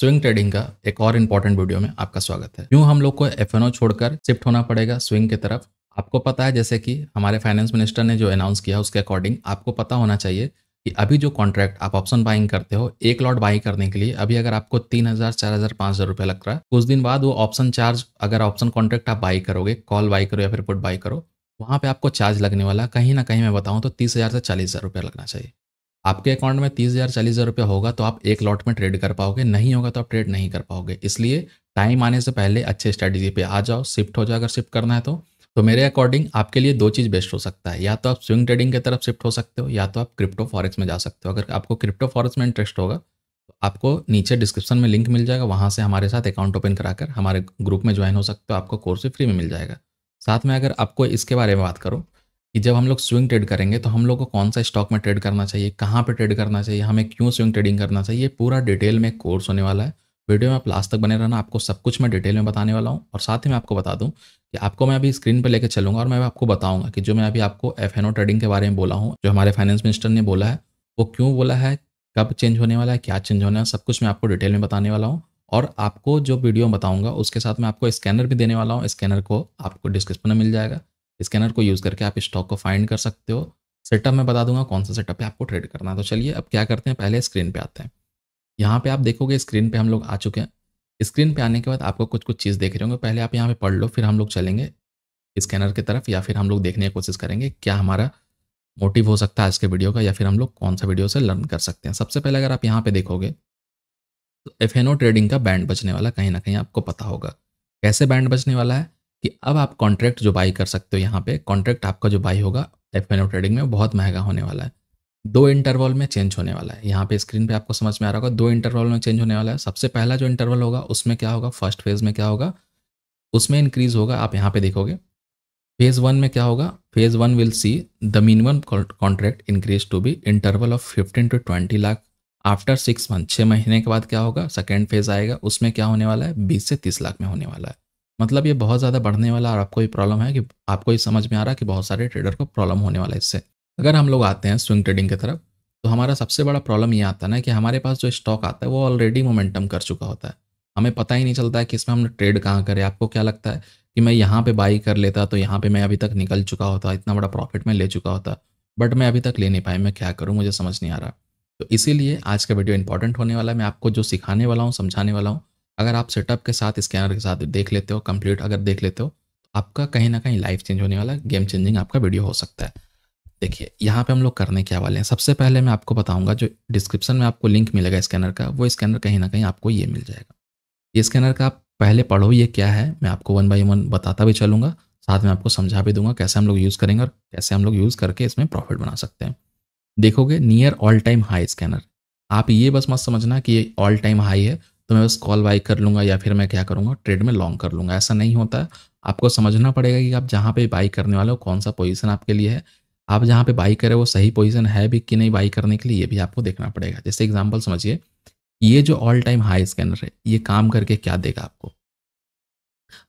swing trading का एक और इम्पोर्टेंट वीडियो में आपका स्वागत है क्यों हम लोग को एफ छोड़कर शिफ्ट होना पड़ेगा स्विंग की तरफ आपको पता है जैसे कि हमारे फाइनेंस मिनिस्टर ने जो अनाउंस किया उसके अकॉर्डिंग आपको पता होना चाहिए कि अभी जो कॉन्ट्रैक्ट आप ऑप्शन बाइंग करते हो एक लॉट बाई करने के लिए अभी अगर आपको तीन हजार चार हजार पांच हजार रुपया लग रहा है कुछ दिन बाद वो ऑप्शन चार्ज अगर ऑप्शन कॉन्ट्रैक्ट आप बाई करोगे कॉल बाई करो या फिर पुट बाई करो वहां पे आपको चार्ज लगने वाला कहीं ना कहीं मैं बताऊँ तो तीस हज़ार से चालीस हज़ार रुपया लगना चाहिए आपके अकाउंट में तीस हज़ार चालीस हज़ार रुपया होगा तो आप एक लॉट में ट्रेड कर पाओगे नहीं होगा तो आप ट्रेड नहीं कर पाओगे इसलिए टाइम आने से पहले अच्छे स्ट्रैटेजी पे आ जाओ शिफ्ट हो जाओ अगर शिफ्ट करना है तो तो मेरे अकॉर्डिंग आपके लिए दो चीज़ बेस्ट हो सकता है या तो आप स्विंग ट्रेडिंग की तरफ शिफ्ट हो सकते हो या तो आप क्रिप्टो फॉरेक्स में जा सकते हो अगर आपको क्रिप्टो फॉरेक्स में इंटरेस्ट होगा तो आपको नीचे डिस्क्रिप्शन में लिंक मिल जाएगा वहाँ से हमारे साथ अकाउंट ओपन कराकर हमारे ग्रुप में ज्वाइन हो सकते हो आपको कोर्स भी फ्री में मिल जाएगा साथ में अगर आपको इसके बारे में बात करूँ कि जब हम लोग स्विंग ट्रेड करेंगे तो हम लोग को कौन सा स्टॉक में ट्रेड करना चाहिए कहाँ पे ट्रेड करना चाहिए हमें क्यों स्विंग ट्रेडिंग करना चाहिए पूरा डिटेल में कोर्स होने वाला है वीडियो में आप लास्ट तक बने रहना आपको सब कुछ मैं डिटेल में बताने वाला हूँ और साथ ही मैं आपको बता दूँ कि आपको मैं अभी स्क्रीन पर लेकर चलूंगा और मैं आपको बताऊंगा कि जो मैं अभी आपको एफ ट्रेडिंग के बारे में बोला हूँ जो हमारे फाइनेंस मिनिस्टर ने बोला है वो क्यों बोला है कब चेंज होने वाला है क्या चेंज होने वाला सब कुछ मैं आपको डिटेल में बताने वाला हूँ और आपको जो वीडियो बताऊंगा उसके साथ मैं आपको स्कैनर भी देने वाला हूँ स्कैनर को आपको डिस्क्रिप्शन में मिल जाएगा स्कैनर को यूज़ करके आप स्टॉक को फाइंड कर सकते हो सेटअप में बता दूंगा कौन सा सेटअप पे आपको ट्रेड करना है तो चलिए अब क्या करते हैं पहले स्क्रीन पे आते हैं यहाँ पे आप देखोगे स्क्रीन पे हम लोग आ चुके हैं स्क्रीन पे आने के बाद आपको कुछ कुछ चीज़ देख रहे होंगे पहले आप यहाँ पे पढ़ लो फिर हम लोग चलेंगे स्कैनर की तरफ या फिर हम लोग देखने की कोशिश करेंगे क्या हमारा मोटिव हो सकता है आज के वीडियो का या फिर हम लोग कौन सा वीडियो से लर्न कर सकते हैं सबसे पहले अगर आप यहाँ पर देखोगे तो एफ ट्रेडिंग का बैंड बचने वाला कहीं ना कहीं आपको पता होगा कैसे बैंड बचने वाला है कि अब आप कॉन्ट्रैक्ट जो बाई कर सकते हो यहाँ पे कॉन्ट्रैक्ट आपका जो बाई होगा एफ एन ट्रेडिंग में बहुत महंगा होने वाला है दो इंटरवल में चेंज होने वाला है यहाँ पे स्क्रीन पे आपको समझ में आ रहा होगा दो इंटरवल में चेंज होने वाला है सबसे पहला जो इंटरवल होगा उसमें क्या होगा फर्स्ट फेज में क्या होगा उसमें इंक्रीज होगा आप यहाँ पे देखोगे फेज वन में क्या होगा phase one will see the minimum contract increase to be interval of fifteen to twenty lakh after six month छः महीने के बाद क्या होगा सेकेंड फेज आएगा उसमें क्या होने वाला है बीस से तीस लाख में होने वाला है मतलब ये बहुत ज़्यादा बढ़ने वाला और आपको ये प्रॉब्लम है कि आपको ये समझ में आ रहा है कि बहुत सारे ट्रेडर को प्रॉब्लम होने वाला है इससे अगर हम लोग आते हैं स्विंग ट्रेडिंग की तरफ तो हमारा सबसे बड़ा प्रॉब्लम ये आता है ना कि हमारे पास जो स्टॉक आता है वो ऑलरेडी मोमेंटम कर चुका होता है हमें पता ही नहीं चलता है कि इसमें हम ट्रेड कहाँ करें आपको क्या लगता है कि मैं यहाँ पे बाई कर लेता तो यहाँ पे मैं अभी तक निकल चुका होता इतना बड़ा प्रॉफिट मैं ले चुका होता बट मैं अभी तक ले नहीं पाया मैं क्या करूँ मुझे समझ नहीं आ रहा तो इसीलिए आज का वीडियो इंपॉर्टेंट होने वाला है मैं आपको जो सिखाने वाला हूँ समझाने वाला हूँ अगर आप सेटअप के साथ स्कैनर के साथ देख लेते हो कंप्लीट अगर देख लेते हो तो आपका कहीं ना कहीं लाइफ चेंज होने वाला गेम चेंजिंग आपका वीडियो हो सकता है देखिए यहाँ पे हम लोग करने क्या वाले हैं सबसे पहले मैं आपको बताऊंगा जो डिस्क्रिप्शन में आपको लिंक मिलेगा स्कैनर का वो स्कैनर कहीं ना कहीं आपको ये मिल जाएगा ये स्कैनर का आप पहले पढ़ो ये क्या है मैं आपको वन बाई वन बताता भी चलूँगा साथ में आपको समझा भी दूंगा कैसे हम लोग यूज़ करेंगे और कैसे हम लोग यूज़ करके इसमें प्रॉफिट बना सकते हैं देखोगे near all time high scanner आप ये बस मत समझना कि ये ऑल टाइम हाई है तो मैं बस कॉल बाई कर लूँगा या फिर मैं क्या करूँगा ट्रेड में लॉन्ग कर लूँगा ऐसा नहीं होता आपको समझना पड़ेगा कि आप जहाँ पे बाई करने वाले हो कौन सा पोजीशन आपके लिए है आप जहाँ पे बाई करें वो सही पोजीशन है भी कि नहीं बाई करने के लिए ये भी आपको देखना पड़ेगा जैसे एग्जाम्पल समझिए ये जो ऑल टाइम हाई स्कैनर है ये काम करके क्या देगा आपको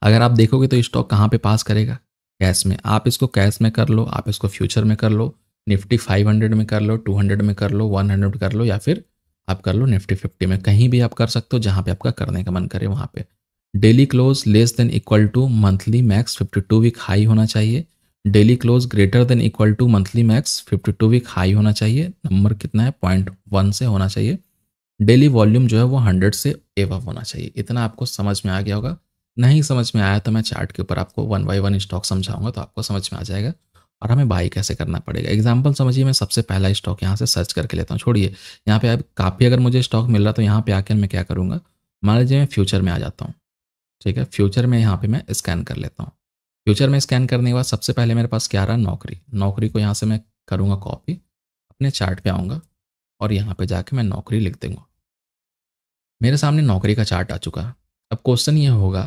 अगर आप देखोगे तो स्टॉक कहाँ पे पास करेगा कैश में आप इसको कैश में कर लो आप इसको फ्यूचर में कर लो निफ्टी 500 में कर लो 200 में कर लो 100 कर लो या फिर आप कर लो निफ्टी फिफ्टी में कहीं भी आप कर सकते हो जहाँ पे आपका करने का मन करे वहाँ पे daily close less than equal to monthly max fifty two week high होना चाहिए daily close greater than equal to monthly max fifty two week high होना चाहिए नंबर कितना है पॉइंट वन से होना चाहिए डेली वॉल्यूम जो है वो हंड्रेड से एव होना चाहिए इतना आपको समझ में आ गया होगा नहीं समझ में आया तो मैं चार्ट के ऊपर आपको वन बाई वन स्टॉक समझाऊंगा तो आपको समझ में आ जाएगा और हमें बाई कैसे करना पड़ेगा एग्जाम्पल समझिए मैं सबसे पहला स्टॉक यहाँ से सर्च करके लेता हूँ छोड़िए यहाँ पे अब काफ़ी अगर मुझे स्टॉक मिल रहा तो यहाँ पे आकर मैं क्या करूँगा मान लीजिए मैं फ्यूचर में आ जाता हूँ ठीक है फ्यूचर में यहाँ पे मैं स्कैन कर लेता हूँ फ्यूचर में स्कैन करने के बाद सबसे पहले मेरे पास क्या रहा नौकरी नौकरी को यहाँ से मैं करूँगा कॉपी अपने चार्ट पे आऊँगा और यहाँ पे जाके मैं नौकरी लिख दूँगा मेरे सामने नौकरी का चार्ट आ चुका अब क्वेश्चन ये होगा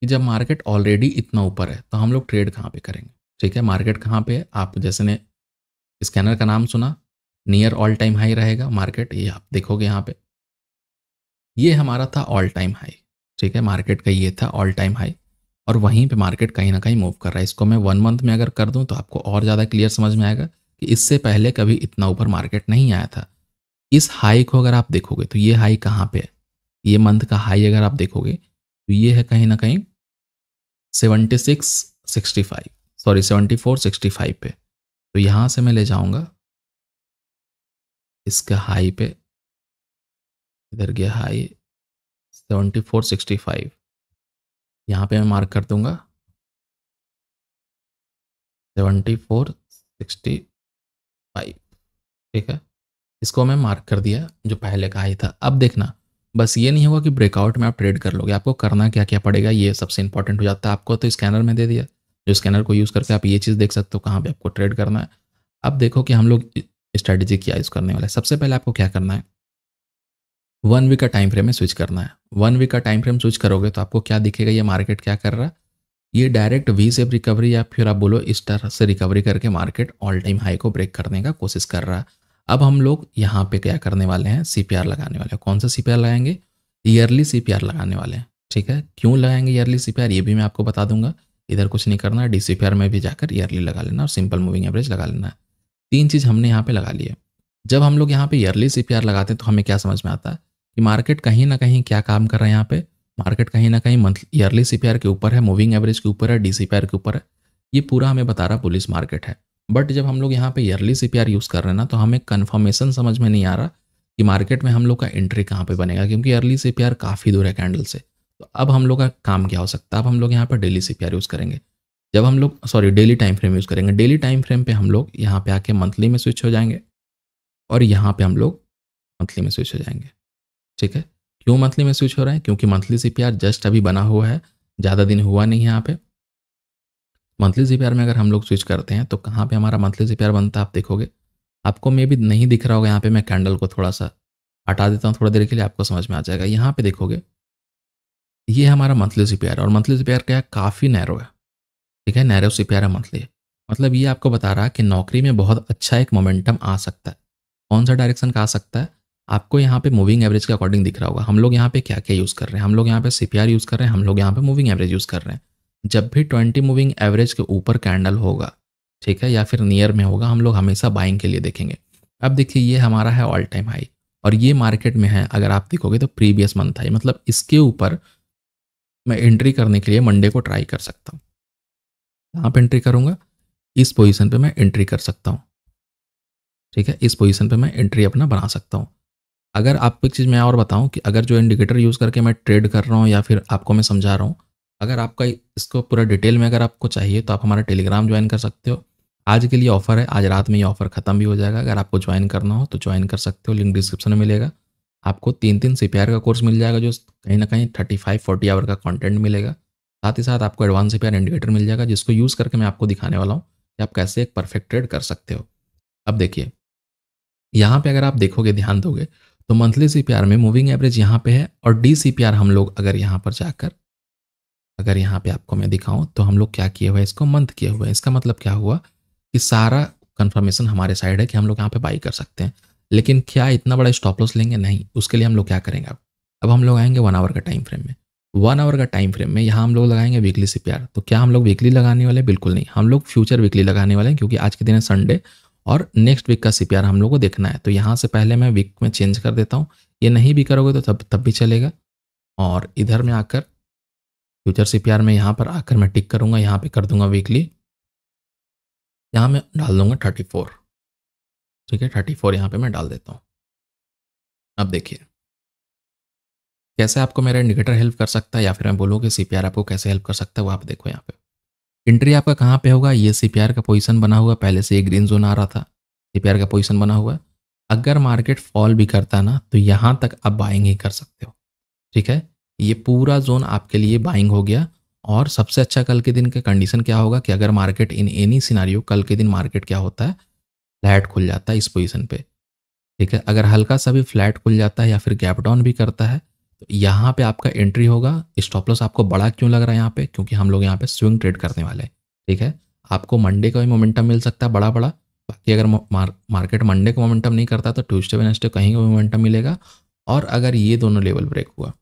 कि जब मार्केट ऑलरेडी इतना ऊपर है तो हम लोग ट्रेड कहाँ पर करेंगे ठीक है मार्केट कहाँ पे है आप जैसे ने स्कैनर का नाम सुना नियर ऑल टाइम हाई रहेगा मार्केट ये आप देखोगे यहाँ पे ये हमारा था ऑल टाइम हाई ठीक है मार्केट का ये था ऑल टाइम हाई और वहीं पे मार्केट कहीं ना कहीं मूव कर रहा है इसको मैं वन मंथ में अगर कर दूं तो आपको और ज़्यादा क्लियर समझ में आएगा कि इससे पहले कभी इतना ऊपर मार्केट नहीं आया था इस हाई को अगर आप देखोगे तो ये हाई कहाँ पे है ये मंथ का हाई अगर आप देखोगे तो ये है कहीं ना कहीं seventy six sixty five sorry seventy four sixty five पे तो यहाँ से मैं ले जाऊँगा इसके हाई पे इधर गया high seventy four sixty five यहाँ पर मैं मार्क कर दूँगा सेवेंटी फोर सिक्सटी फाइव ठीक है इसको मैं मार्क कर दिया जो पहले का हाई था अब देखना बस ये नहीं होगा कि ब्रेकआउट में आप ट्रेड कर लोगे आपको करना क्या क्या पड़ेगा ये सबसे इंपॉर्टेंट हो जाता है आपको तो स्कैनर में दे दिया जो स्कैनर को यूज़ करके आप ये चीज़ देख सकते हो कहाँ पर आपको ट्रेड करना है अब देखो कि हम लोग स्ट्रैटेजी क्या यूज़ करने वाला है सबसे पहले आपको क्या करना है वन वीक का टाइम फ्रेम में स्विच करना है वन वीक का टाइम फ्रेम स्विच करोगे तो आपको क्या दिखेगा ये मार्केट क्या कर रहा है ये डायरेक्ट वी सेप रिकवरी या फिर आप बोलो इस तरह से रिकवरी करके मार्केट ऑल टाइम हाई को ब्रेक करने का कोशिश कर रहा है अब हम लोग यहाँ पे क्या करने वाले हैं सी लगाने वाले हैं कौन सा सी लगाएंगे ईयरली सी लगाने वाले हैं ठीक है क्यों लगाएंगे ईयरली सी ये भी मैं आपको बता दूंगा इधर कुछ नहीं करना है डी में भी जाकर ईयरली लगा लेना और सिंपल मूविंग एवरेज लगा लेना है तीन चीज़ हमने यहाँ पे लगा लिया है जब हम लोग यहाँ पे ईयरली सी लगाते हैं तो हमें क्या समझ में आता है कि मार्केट कहीं ना कहीं क्या काम कर रहा है यहाँ पे मार्केट कहीं ना कहीं मंथली ईयरली सी के ऊपर है मूविंग एवरेज के ऊपर है डी के ऊपर है ये पूरा हमें बता रहा पुलिस मार्केट है बट जब हम लोग यहाँ पे ईयरली सी यूज़ कर रहे हैं ना तो हमें कन्फर्मेशन समझ में नहीं आ रहा कि मार्केट में हम लोग का एंट्री कहाँ पे बनेगा क्योंकि ईयरली सी काफ़ी दूर है कैंडल से तो अब हम लोग का काम क्या हो सकता है अब हम लोग यहाँ पर डेली सी यूज़ करेंगे जब हम लोग sorry daily time frame use करेंगे डेली टाइम फ्रेम पर हम लोग यहाँ पर आके मंथली में स्विच हो जाएंगे और यहाँ पर हम लोग मंथली में स्विच हो जाएंगे ठीक है क्यों मंथली में स्विच हो रहे हैं क्योंकि मंथली सी जस्ट अभी बना हुआ है ज़्यादा दिन हुआ नहीं है यहाँ पे मंथली सी में अगर हम लोग स्विच करते हैं तो कहाँ पे हमारा मंथली सी बनता है आप देखोगे आपको मे बी नहीं दिख रहा होगा यहाँ पे मैं कैंडल को थोड़ा सा हटा देता हूँ थोड़ी देर के लिए आपको समझ में आ जाएगा यहाँ पे देखोगे ये हमारा मंथली सी है और मंथली सी क्या है काफ़ी नैरो है ठीक है नैरो सी है मंथली मतलब ये आपको बता रहा है कि नौकरी में बहुत अच्छा एक मोमेंटम आ सकता है कौन सा डायरेक्शन का आ सकता है आपको यहाँ पे मूविंग एवरेज के अकॉर्डिंग दिख रहा होगा हम लोग यहाँ पे क्या क्या यूज़ कर रहे हैं हम लोग यहाँ पे सी यूज़ कर रहे हैं हम लोग यहाँ पे मूविंग एवरेज यूज़ कर रहे हैं जब भी ट्वेंटी मूविंग एवरेज के ऊपर कैंडल होगा ठीक है या फिर नियर में होगा हम लोग हमेशा बाइंग के लिए देखेंगे अब देखिए ये हमारा है ऑल टाइम हाई और ये मार्केट में है अगर आप देखोगे तो प्रीवियस मंथ हाई मतलब इसके ऊपर मैं एंट्री करने के लिए मंडे को ट्राई कर सकता हूँ यहाँ पर एंट्री करूँगा इस पोजीशन पर मैं एंट्री कर सकता हूँ ठीक है इस पोजिशन पर मैं एंट्री अपना बना सकता हूँ अगर आपको एक चीज़ मैं और बताऊँ कि अगर जो इंडिकेटर यूज़ करके मैं ट्रेड कर रहा हूँ या फिर आपको मैं समझा रहा हूँ अगर आपका इसको पूरा डिटेल में अगर आपको चाहिए तो आप हमारा टेलीग्राम ज्वाइन कर सकते हो आज के लिए ऑफ़र है आज रात में ये ऑफ़र ख़त्म भी हो जाएगा अगर आपको ज्वाइन करना हो तो ज्वाइन कर सकते हो लिंक डिस्क्रिप्शन में मिलेगा आपको तीन तीन सी का कोर्स मिल जाएगा जो कहीं ना कहीं थर्टी फाइव फोर्टी आवर का कॉन्टेंट मिलेगा साथ ही साथ आपको एडवांस सी इंडिकेटर मिल जाएगा जिसको यूज़ करके मैं आपको दिखाने वाला हूँ कि आप कैसे एक परफेक्ट ट्रेड कर सकते हो अब देखिए यहाँ पे अगर आप देखोगे ध्यान दोगे तो मंथली सी में मूविंग एवरेज यहाँ पे है और डी सी हम लोग अगर यहाँ पर जाकर अगर यहाँ पर आपको मैं दिखाऊँ तो हम लोग क्या किए हुए इसको मंथ किए हुए इसका मतलब क्या हुआ कि सारा कन्फर्मेशन हमारे साइड है कि हम लोग यहाँ पे बाई कर सकते हैं लेकिन क्या इतना बड़ा स्टॉप लॉस लेंगे नहीं उसके लिए हम लोग क्या करेंगे अब अब हम लोग आएंगे वन आवर का टाइम फ्रेम में वन आवर का टाइम फ्रेम में यहाँ हम लोग लगाएंगे वीकली सी तो क्या हम लोग वीकली लगाने वाले बिल्कुल नहीं हम लोग फ्यूचर वीकली लगाने वाले हैं क्योंकि आज के दिन है संडे और नेक्स्ट वीक का सी हम लोग को देखना है तो यहाँ से पहले मैं वीक में चेंज कर देता हूँ ये नहीं भी करोगे तो तब तब भी चलेगा और इधर में आकर फ्यूचर सी में यहाँ पर आकर मैं टिक करूँगा यहाँ पर कर दूंगा वीकली यहाँ मैं डाल दूंगा थर्टी फोर ठीक है थर्टी फोर यहाँ पर मैं डाल देता हूँ अब देखिए कैसे आपको मेरा इंडिकेटर हेल्प कर सकता है या फिर मैं बोलूँ कि सी आपको कैसे हेल्प कर सकता है वो आप देखो यहाँ पे इंट्री आपका कहाँ पे होगा ये सी पी आर का पोजीशन बना हुआ पहले से ये ग्रीन जोन आ रहा था सी पी आर का पोजीशन बना हुआ है अगर मार्केट फॉल भी करता ना तो यहाँ तक आप बाइंग ही कर सकते हो ठीक है ये पूरा जोन आपके लिए बाइंग हो गया और सबसे अच्छा कल के दिन का कंडीशन क्या होगा कि अगर मार्केट इन एनी सिनारियो कल के दिन मार्केट क्या होता है फ्लैट खुल जाता है इस पोजीशन पे ठीक है अगर हल्का सा भी फ्लैट खुल जाता है या फिर गैप डाउन भी करता है तो यहाँ पे आपका एंट्री होगा स्टॉप लॉस आपको बड़ा क्यों लग रहा है यहाँ पे क्योंकि हम लोग यहाँ पे स्विंग ट्रेड करने वाले हैं ठीक है आपको मंडे का भी मोमेंटम मिल सकता है बड़ा बड़ा बाकी अगर मार, मार्केट मंडे को मोमेंटम नहीं करता तो ट्यूजडे वेनेसडे कहीं का मोमेंटम मिलेगा और अगर ये दोनों लेवल ब्रेक हुआ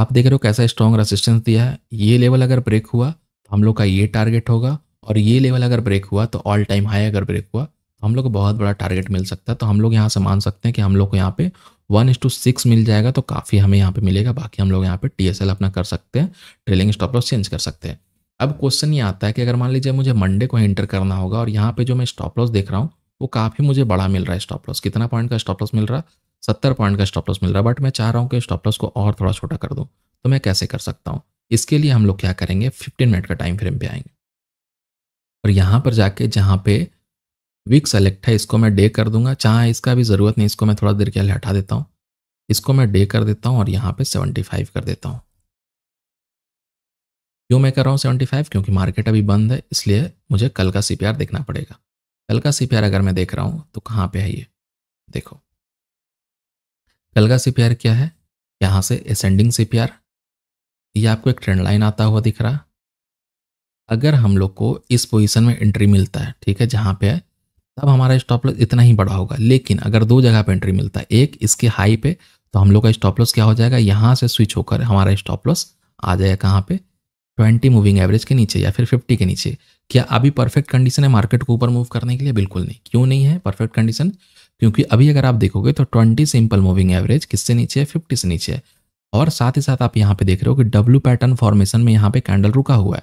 आप देख रहे हो कैसा स्ट्रॉन्ग रेसिस्टेंस दिया है ये लेवल अगर ब्रेक हुआ तो हम लोग का ये टारगेट होगा और ये लेवल अगर ब्रेक हुआ तो ऑल टाइम हाई अगर ब्रेक हुआ हम लोग को बहुत बड़ा टारगेट मिल सकता है तो हम लोग यहाँ से मान सकते हैं कि हम लोग को यहाँ पे वन इंस टू सिक्स मिल जाएगा तो काफ़ी हमें यहाँ पे मिलेगा बाकी हम लोग यहाँ पे टी अपना कर सकते हैं ट्रेलिंग स्टॉप लॉस चेंज कर सकते हैं अब क्वेश्चन ये आता है कि अगर मान लीजिए मुझे मंडे को एंटर करना होगा और यहाँ पे जो मैं स्टॉप लॉस देख रहा हूँ वो काफ़ी मुझे बड़ा मिल रहा है स्टॉप लॉस कितना पॉइंट का स्टॉप लॉस मिल रहा है सत्तर पॉइंट का स्टॉप लॉस मिल रहा है बट मैं चाह रहा हूँ कि स्टॉप लॉस को और थोड़ा छोटा कर दूँ तो मैं कैसे कर सकता हूँ इसके लिए हम लोग क्या करेंगे फिफ्टीन मिनट का टाइम फ्रेम पर आएंगे और यहाँ पर जाके जहाँ पे वीक सेलेक्ट है इसको मैं डे कर दूंगा चाहे इसका भी ज़रूरत नहीं इसको मैं थोड़ा देर के लिए हटा देता हूँ इसको मैं डे कर देता हूँ और यहाँ पे 75 कर देता हूँ क्यों मैं कर रहा हूँ 75 क्योंकि मार्केट अभी बंद है इसलिए मुझे कल का सी देखना पड़ेगा कल का सी अगर मैं देख रहा हूँ तो कहाँ पर है ये देखो कल का सी क्या है यहाँ से असेंडिंग सी ये आपको एक ट्रेंड लाइन आता हुआ दिख रहा अगर हम लोग को इस पोजीशन में एंट्री मिलता है ठीक है जहाँ पे है तब हमारा स्टॉप लॉस इतना ही बड़ा होगा लेकिन अगर दो जगह पर एंट्री मिलता है एक इसके हाई पे तो हम लोग का स्टॉप लॉस क्या हो जाएगा यहाँ से स्विच होकर हमारा स्टॉप लॉस आ जाएगा कहाँ पे ट्वेंटी मूविंग एवरेज के नीचे या फिर फिफ्टी के नीचे क्या अभी परफेक्ट कंडीशन है मार्केट को ऊपर मूव करने के लिए बिल्कुल नहीं क्यों नहीं है परफेक्ट कंडीशन क्योंकि अभी अगर आप देखोगे तो ट्वेंटी सिंपल मूविंग एवरेज किससे नीचे है फिफ्टी से नीचे है और साथ ही साथ आप यहाँ पे देख रहे हो कि डब्ल्यू पैटर्न फॉर्मेशन में यहाँ पे कैंडल रुका हुआ है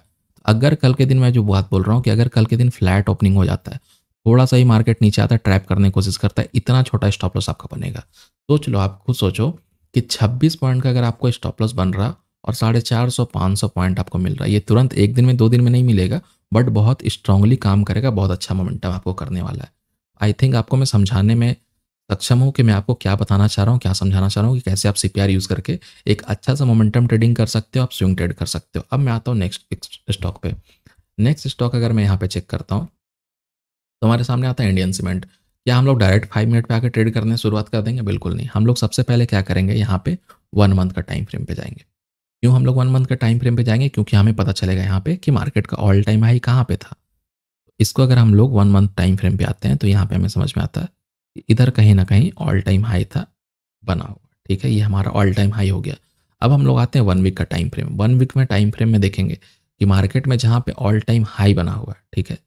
अगर कल के दिन मैं जो बात बोल रहा हूँ कि अगर कल के दिन फ्लैट ओपनिंग हो जाता है थोड़ा सा ही मार्केट नीचे आता है ट्रैप करने की कोशिश करता है इतना छोटा स्टॉप लॉस आपका बनेगा सोच लो आप खुद सोचो कि 26 पॉइंट का अगर आपको स्टॉप लॉस बन रहा और साढ़े चार सौ पाँच सौ पॉइंट आपको मिल रहा है ये तुरंत एक दिन में दो दिन में नहीं मिलेगा बट बहुत स्ट्रांगली काम करेगा बहुत अच्छा मोमेंटम आपको करने वाला है आई थिंक आपको मैं समझाने में सक्षम हूँ कि मैं आपको क्या बताना चाह रहा हूँ क्या समझाना चाह रहा हूँ कि कैसे आप सी यूज़ करके एक अच्छा सा मोमेंटम ट्रेडिंग कर सकते हो आप स्विंग ट्रेड कर सकते हो अब मैं आता हूँ नेक्स्ट स्टॉक पे नेक्स्ट स्टॉक अगर मैं यहाँ पे चेक करता हूँ तो हमारे सामने आता है इंडियन सीमेंट क्या हम लोग डायरेक्ट फाइव मिनट पे आकर ट्रेड करने शुरुआत कर देंगे बिल्कुल नहीं हम लोग सबसे पहले क्या करेंगे यहाँ पे वन मंथ का टाइम फ्रेम पे जाएंगे क्यों हम लोग वन मंथ का टाइम फ्रेम पे जाएंगे क्योंकि हमें पता चलेगा यहाँ पे कि मार्केट का ऑल टाइम हाई कहाँ पे था इसको अगर हम लोग वन मंथ टाइम फ्रेम पे आते हैं तो यहाँ पे हमें समझ में आता है कि इधर कहीं ना कहीं ऑल टाइम हाई था बना हुआ ठीक है ये हमारा ऑल टाइम हाई हो गया अब हम लोग आते हैं वन वीक का टाइम फ्रेम वन वीक में टाइम फ्रेम में देखेंगे कि मार्केट में जहाँ पे ऑल टाइम हाई बना हुआ है ठीक है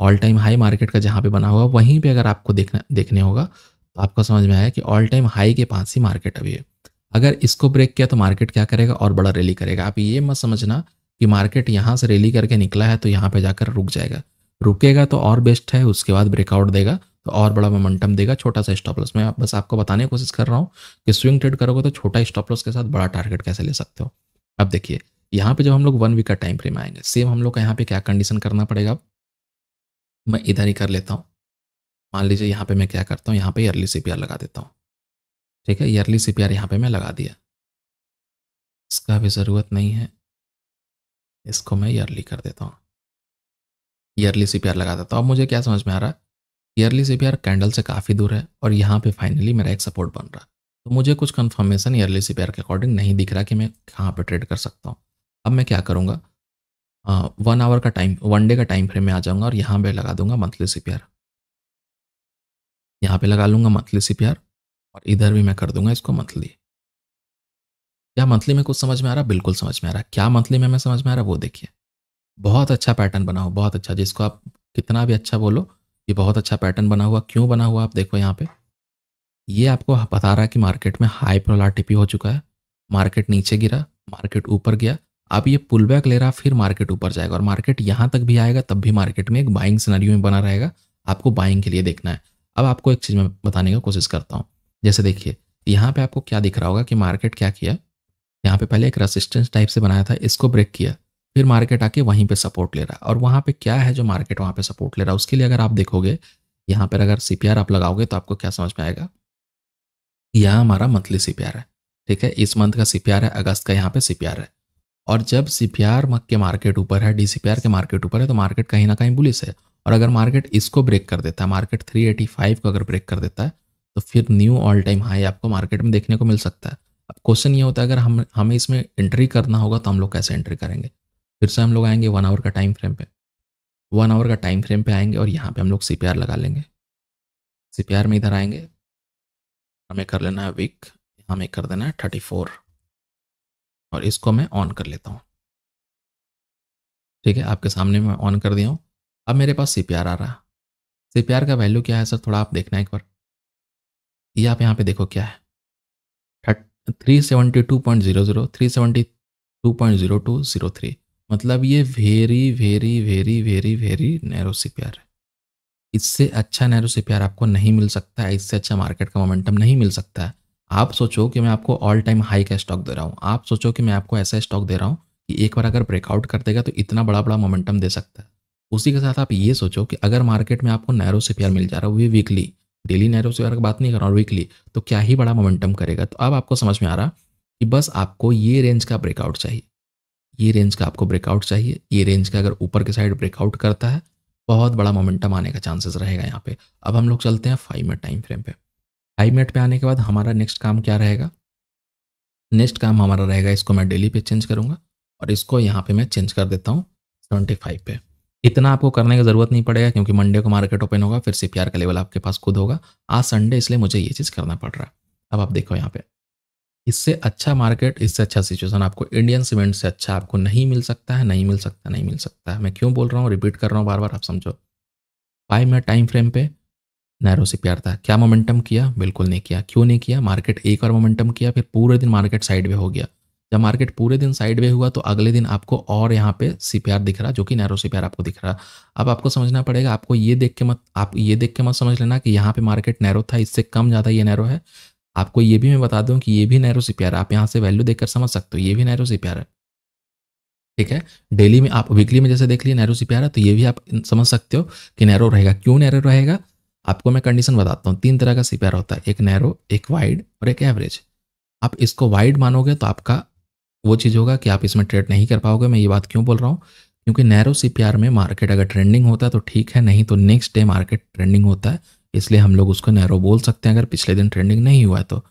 ऑल टाइम हाई मार्केट का जहाँ पे बना हुआ वहीं पे अगर आपको देखना देखने होगा तो आपको समझ में आया कि ऑल टाइम हाई के पास ही मार्केट अभी है अगर इसको ब्रेक किया तो मार्केट क्या करेगा और बड़ा रैली करेगा आप ये मत समझना कि मार्केट यहाँ से रैली करके निकला है तो यहाँ पर जाकर रुक जाएगा रुकेगा तो और बेस्ट है उसके बाद ब्रेकआउट देगा तो और बड़ा मोमेंटम देगा छोटा सा स्टॉप लॉस मैं बस आपको बताने की कोशिश कर रहा हूँ कि स्विंग ट्रेड करोगे तो छोटा स्टॉप लॉस के साथ बड़ा टारगेट कैसे ले सकते हो अब देखिए यहाँ पे जब हम लोग वन वीक का टाइम फ्रेम आएंगे सेम हम लोग का यहाँ पे क्या कंडीशन करना पड़ेगा मैं इधर ही कर लेता हूँ मान लीजिए यहाँ पे मैं क्या करता हूँ यहाँ पे अर्ली सी लगा देता हूँ ठीक है ईयरली सी पी आर यहाँ पर मैं लगा दिया इसका भी ज़रूरत नहीं है इसको मैं ईयरली कर देता हूँ ईयरली सी लगा देता हूँ अब मुझे क्या समझ में आ रहा है ईयरली सी कैंडल से काफ़ी दूर है और यहाँ पे फाइनली मेरा एक सपोर्ट बन रहा तो मुझे कुछ कन्फर्मेशन ईयरली सी के अकॉर्डिंग नहीं दिख रहा कि मैं कहाँ पर ट्रेड कर सकता हूँ अब मैं क्या करूँगा वन आवर का टाइम वन डे का टाइम फ्रेम में आ जाऊँगा और यहाँ पे लगा दूंगा मंथली सी पी आर यहाँ पर लगा लूँगा मंथली सी पी आर और इधर भी मैं कर दूंगा इसको मंथली क्या मंथली में कुछ समझ में आ रहा बिल्कुल समझ में आ रहा क्या मंथली में मैं समझ में आ रहा वो देखिए बहुत अच्छा पैटर्न बना हुआ बहुत अच्छा जिसको आप कितना भी अच्छा बोलो ये बहुत अच्छा पैटर्न बना हुआ क्यों बना हुआ आप देखो यहाँ पे ये आपको बता रहा है कि मार्केट में हाई प्रोलाटिपी हो चुका है मार्केट नीचे गिरा मार्केट ऊपर गया अब ये पुल बैक ले रहा फिर मार्केट ऊपर जाएगा और मार्केट यहाँ तक भी आएगा तब भी मार्केट में एक बाइंग सिनारियो में बना रहेगा आपको बाइंग के लिए देखना है अब आपको एक चीज़ में बताने की कोशिश करता हूँ जैसे देखिए यहाँ पे आपको क्या दिख रहा होगा कि मार्केट क्या किया यहाँ पे पहले एक रेसिस्टेंस टाइप से बनाया था इसको ब्रेक किया फिर मार्केट आके वहीं पर सपोर्ट ले रहा है और वहाँ पर क्या है जो मार्केट वहाँ पर सपोर्ट ले रहा है उसके लिए अगर आप देखोगे यहाँ पर अगर सी आप लगाओगे तो आपको क्या समझ में आएगा यह हमारा मंथली सी है ठीक है इस मंथ का सी है अगस्त का यहाँ पर सी है और जब सी पी के मार्केट ऊपर है डी के मार्केट ऊपर है तो मार्केट कहीं ना कहीं बुलिस है और अगर मार्केट इसको ब्रेक कर देता है मार्केट 385 को अगर ब्रेक कर देता है तो फिर न्यू ऑल टाइम हाई आपको मार्केट में देखने को मिल सकता है अब क्वेश्चन ये होता है अगर हम हमें इसमें एंट्री करना होगा तो हम लोग कैसे एंट्री करेंगे फिर से हम लोग आएंगे वन आवर का टाइम फ्रेम पे वन आवर का टाइम फ्रेम पे आएंगे और यहाँ पे हम लोग सी लगा लेंगे सी में इधर आएंगे हमें कर लेना है वीक हमें कर देना है थर्टी फोर और इसको मैं ऑन कर लेता हूँ ठीक है आपके सामने मैं ऑन कर दिया हूँ अब मेरे पास सी आ रहा है सी का वैल्यू क्या है सर थोड़ा आप देखना एक बार ये आप यहाँ पे देखो क्या है three seventy two point zero zero three seventy two point zero two zero three मतलब ये very very very very very narrow सी है इससे अच्छा नैरो सी आपको नहीं मिल सकता है इससे अच्छा मार्केट का मोमेंटम नहीं मिल सकता है आप सोचो कि मैं आपको ऑल टाइम हाई का स्टॉक दे रहा हूँ आप सोचो कि मैं आपको ऐसा स्टॉक दे रहा हूँ कि एक बार अगर ब्रेकआउट कर देगा तो इतना बड़ा बड़ा मोमेंटम दे सकता है उसी के साथ आप ये सोचो कि अगर मार्केट में आपको नैरो से प्यार मिल जा रहा है वो वीकली डेली नैरो से की बात नहीं कर रहा हूँ वीकली तो क्या ही बड़ा मोमेंटम करेगा तो अब आपको समझ में आ रहा कि बस आपको ये रेंज का ब्रेकआउट चाहिए ये रेंज का आपको ब्रेकआउट चाहिए ये रेंज का अगर ऊपर के साइड ब्रेकआउट करता है बहुत बड़ा मोमेंटम आने का चांसेस रहेगा यहाँ पे अब हम लोग चलते हैं फाइव में टाइम फ्रेम पे फाइव मिनट पर आने के बाद हमारा नेक्स्ट काम क्या रहेगा नेक्स्ट काम हमारा रहेगा इसको मैं डेली पे चेंज करूँगा और इसको यहाँ पे मैं चेंज कर देता हूँ सेवेंटी फाइव पे इतना आपको करने की ज़रूरत नहीं पड़ेगा क्योंकि मंडे को मार्केट ओपन होगा फिर सी का लेवल आपके पास खुद होगा आज संडे इसलिए मुझे ये चीज़ करना पड़ रहा है अब आप देखो यहाँ पे इससे अच्छा मार्केट इससे अच्छा सिचुएशन आपको इंडियन सीमेंट से अच्छा आपको नहीं मिल सकता है नहीं मिल सकता नहीं मिल सकता है मैं क्यों बोल रहा हूँ रिपीट कर रहा हूँ बार बार आप समझो फाइव मिनट टाइम फ्रेम पे नैरो से प्यार था क्या मोमेंटम किया बिल्कुल नहीं किया क्यों नहीं किया मार्केट एक और मोमेंटम किया फिर पूरे दिन मार्केट साइड वे हो गया जब मार्केट पूरे दिन साइड वे हुआ तो अगले दिन आपको और यहाँ पे सी दिख रहा जो कि नैरो सी आपको दिख रहा अब आपको समझना पड़ेगा आपको ये देख के मत आप ये देख के मत समझ लेना कि यहाँ पे मार्केट नैरो था इससे कम ज़्यादा ये नैरो है आपको ये भी मैं बता दूं कि ये भी नैरो सी आप यहाँ से वैल्यू देखकर समझ सकते हो ये भी नैरो सी है ठीक है डेली में आप वीकली में जैसे देख लिए नैरो सी है तो ये भी आप समझ सकते हो कि नैरो रहेगा क्यों नैरो रहेगा आपको मैं कंडीशन बताता हूँ तीन तरह का सी होता है एक नैरो एक वाइड और एक एवरेज आप इसको वाइड मानोगे तो आपका वो चीज़ होगा कि आप इसमें ट्रेड नहीं कर पाओगे मैं ये बात क्यों बोल रहा हूँ क्योंकि नैरो सी में मार्केट अगर ट्रेंडिंग होता है तो ठीक है नहीं तो नेक्स्ट डे मार्केट ट्रेंडिंग होता है इसलिए हम लोग उसको नैरो बोल सकते हैं अगर पिछले दिन ट्रेंडिंग नहीं हुआ है तो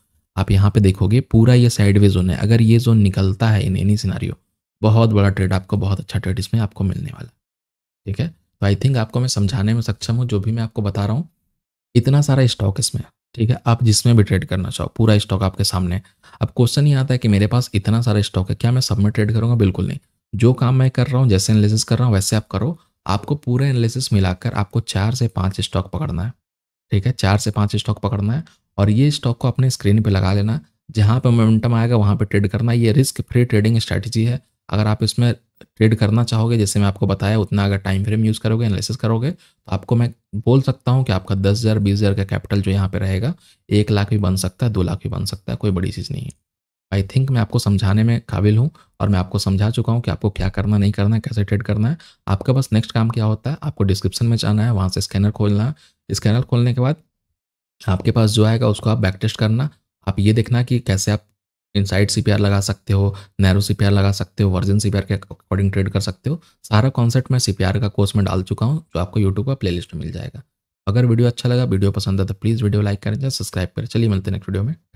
आप यहाँ पे देखोगे पूरा ये साइडवे जोन है अगर ये जोन निकलता है इन एनी सिनारियो बहुत बड़ा ट्रेड आपको बहुत अच्छा ट्रेड इसमें आपको मिलने वाला ठीक है तो आई थिंक आपको मैं समझाने में सक्षम हूँ जो भी मैं आपको बता रहा हूँ इतना सारा स्टॉक इसमें ठीक है आप जिसमें भी ट्रेड करना चाहो पूरा स्टॉक आपके सामने अब क्वेश्चन ये आता है कि मेरे पास इतना सारा स्टॉक है क्या मैं सब में ट्रेड करूँगा बिल्कुल नहीं जो काम मैं कर रहा हूँ जैसे एनालिसिस कर रहा हूँ वैसे आप करो आपको पूरे एनालिसिस मिलाकर आपको चार से पाँच स्टॉक पकड़ना है ठीक है चार से पाँच स्टॉक पकड़ना है और ये स्टॉक को अपने स्क्रीन पर लगा लेना जहाँ पर मोमेंटम आएगा वहाँ पर ट्रेड करना ये रिस्क फ्री ट्रेडिंग स्ट्रैटेजी है अगर आप इसमें ट्रेड करना चाहोगे जैसे मैं आपको बताया उतना अगर टाइम फ्रेम यूज़ करोगे एनालिसिस करोगे तो आपको मैं बोल सकता हूँ कि आपका दस हज़ार बीस हज़ार का कैपिटल जो यहाँ पे रहेगा एक लाख भी बन सकता है दो लाख भी बन सकता है कोई बड़ी चीज़ नहीं है आई थिंक मैं आपको समझाने में काबिल हूँ और मैं आपको समझा चुका हूँ कि आपको क्या करना नहीं करना है कैसे ट्रेड करना है आपका बस नेक्स्ट काम क्या होता है आपको डिस्क्रिप्शन में जाना है वहाँ से स्कैनर खोलना है स्कैनर खोलने के बाद आपके पास जो आएगा उसको आप बैक टेस्ट करना आप ये देखना कि कैसे आप इनसाइड सी लगा सकते हो नैरो सी लगा सकते हो वर्जन सी के अकॉर्डिंग ट्रेड कर सकते हो सारा कॉन्सेप्ट मैं सी का कोर्स में डाल चुका हूँ जो आपको यूट्यूब पर प्लेलिस्ट मिल जाएगा अगर वीडियो अच्छा लगा वीडियो पसंद है तो प्लीज़ वीडियो लाइक करें सब्सक्राइब करें चलिए मिलते हैं नेक्स्ट वीडियो में